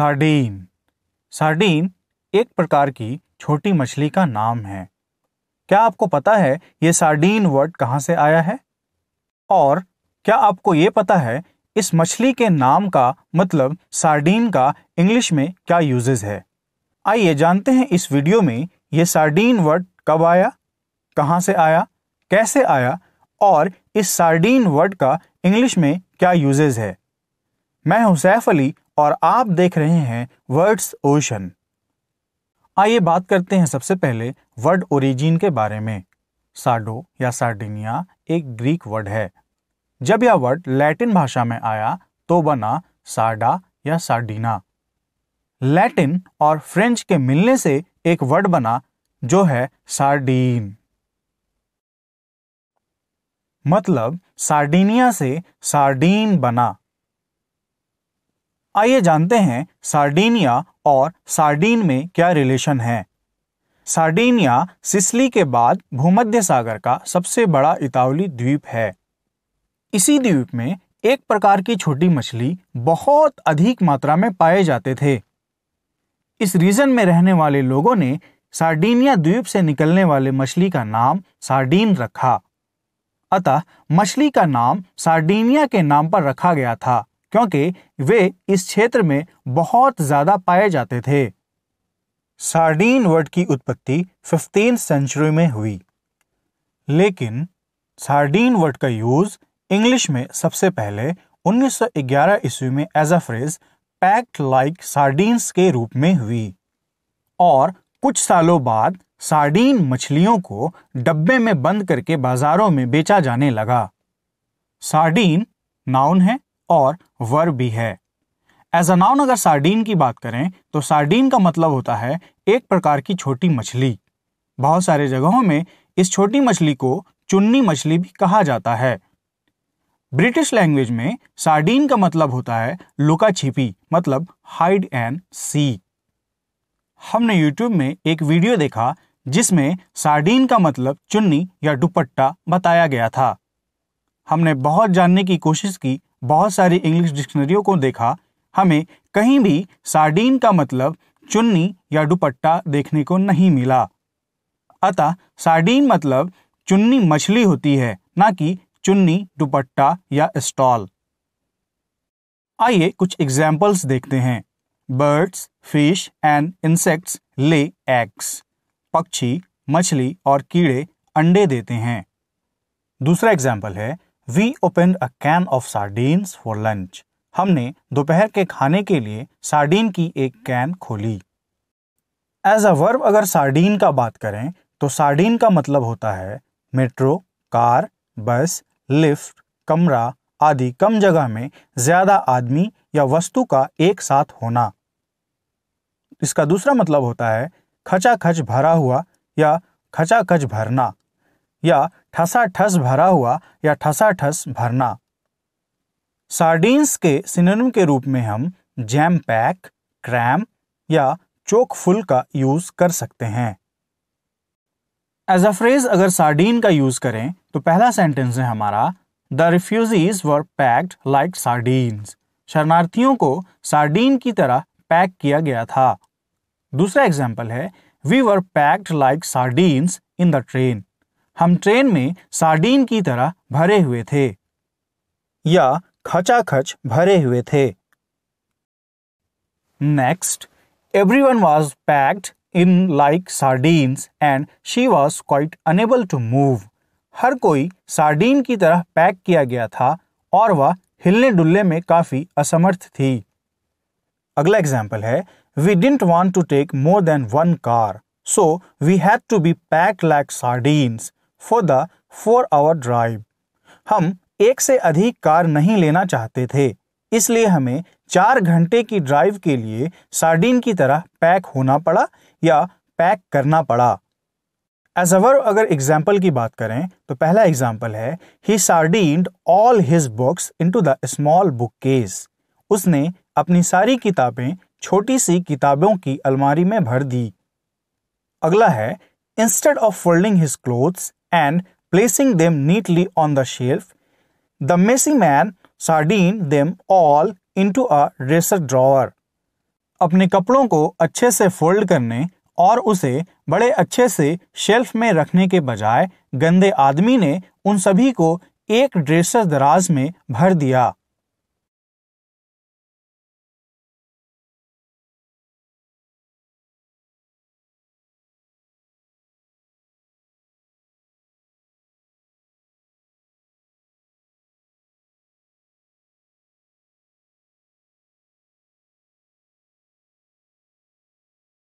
Sardine sardine एक प्रकार की छोटी मछली का नाम है क्या आपको पता है ये सार्डीन वर्ड कहाँ से आया है और क्या आपको ये पता है इस मछली के नाम का मतलब सार्डीन का इंग्लिश में क्या यूजेज है आइए जानते हैं इस वीडियो में ये सार्डीन वर्ड कब आया कहाँ से आया कैसे आया और इस सार्डीन वर्ड का इंग्लिश में क्या यूजेज है मैं सैफ अली और आप देख रहे हैं वर्ड्स ओशन आइए बात करते हैं सबसे पहले वर्ड ओरिजिन के बारे में साडो या सार्डिनिया एक ग्रीक वर्ड है जब यह वर्ड लैटिन भाषा में आया तो बना साडा या सार्डिना लैटिन और फ्रेंच के मिलने से एक वर्ड बना जो है सार्डीन मतलब सार्डिनिया से सार्डीन बना आइए जानते हैं सार्डिनिया और सार्डिन में क्या रिलेशन है सार्डिनिया सिसली के बाद भूमध्य सागर का सबसे बड़ा इतावली द्वीप है इसी द्वीप में एक प्रकार की छोटी मछली बहुत अधिक मात्रा में पाए जाते थे इस रीजन में रहने वाले लोगों ने सार्डिनिया द्वीप से निकलने वाले मछली का नाम सार्डिन रखा अतः मछली का नाम सार्डिनिया के नाम पर रखा गया था क्योंकि वे इस क्षेत्र में बहुत ज्यादा पाए जाते थे सार्डीन वर्ड की उत्पत्ति फिफ्टीन सेंचुरी में हुई लेकिन सार्डीन वर्ड का यूज इंग्लिश में सबसे पहले 1911 ईस्वी में as a phrase packed like sardines के रूप में हुई और कुछ सालों बाद सार्डीन मछलियों को डब्बे में बंद करके बाजारों में बेचा जाने लगा सार्डीन नाउन है और वर्ब भी है एज अ नाउन अगर सार्डीन की बात करें तो सार्डीन का मतलब होता है एक प्रकार की छोटी मछली बहुत सारे जगहों में इस छोटी मछली को चुन्नी मछली भी कहा जाता है ब्रिटिश लैंग्वेज में सार्डीन का मतलब होता है लुका छिपी मतलब हाइड एंड सी हमने यूट्यूब में एक वीडियो देखा जिसमें सार्डीन का मतलब चुन्नी या दुपट्टा बताया गया था हमने बहुत जानने की कोशिश की बहुत सारी इंग्लिश डिक्शनरियों को देखा हमें कहीं भी सार्डीन का मतलब चुन्नी या दुपट्टा देखने को नहीं मिला अतः सार्डीन मतलब चुन्नी मछली होती है ना कि चुन्नी दुपट्टा या स्टॉल आइए कुछ एग्जाम्पल्स देखते हैं birds fish and insects lay eggs पक्षी मछली और कीड़े अंडे देते हैं दूसरा एग्जाम्पल है we open a can of sardines for lunch हमने दोपहर के खाने के लिए सार्डीन की एक कैन खोली एज अ वर्ब अगर सार्डीन का बात करें तो सार्डीन का मतलब होता है मेट्रो कार बस लिफ्ट कमरा आदि कम जगह में ज्यादा आदमी या वस्तु का एक साथ होना इसका दूसरा मतलब होता है खचा खच भरा हुआ या खचा खच भरना या ठसा ठस भरा हुआ या ठसा ठस भरना सार्डीन्स के सिनोनिम के रूप में हम जैम पैक क्रैम या चोक फुल का यूज कर सकते हैं एज अ फ्रेज अगर सार्डीन का यूज करें तो पहला सेंटेंस है हमारा the refugees were packed like sardines शरणार्थियों को सार्डीन की तरह पैक किया गया था दूसरा एग्जाम्पल है we were packed like sardines in the train हम ट्रेन में सार्डीन की तरह भरे हुए थे या खचाखच भरे हुए थे next everyone was packed in like sardines and she was quite unable to move हर कोई सार्डीन की तरह पैक किया गया था और वह हिलने डुलने में काफी असमर्थ थी अगला एग्जाम्पल है we didn't want to take more than one car so we had to be pack like sardines for the four hour drive हम एक से अधिक कार नहीं लेना चाहते थे इसलिए हमें चार घंटे की ड्राइव के लिए सार्डिन की तरह पैक होना पड़ा या पैक करना पड़ा एज अवर अगर एग्जाम्पल की बात करें तो पहला एग्जाम्पल है he sardined all his books into the small bookcase उसने अपनी सारी किताबें छोटी सी किताबों की अलमारी में भर दी अगला है instead of folding his clothes and placing them neatly on the shelf. The messy man sardine them all into a dresser drawer. अपने कपड़ों को अच्छे से फोल्ड करने और उसे बड़े अच्छे से शेल्फ में रखने के बजाय गंदे आदमी ने उन सभी को एक ड्रेसर दराज में भर दिया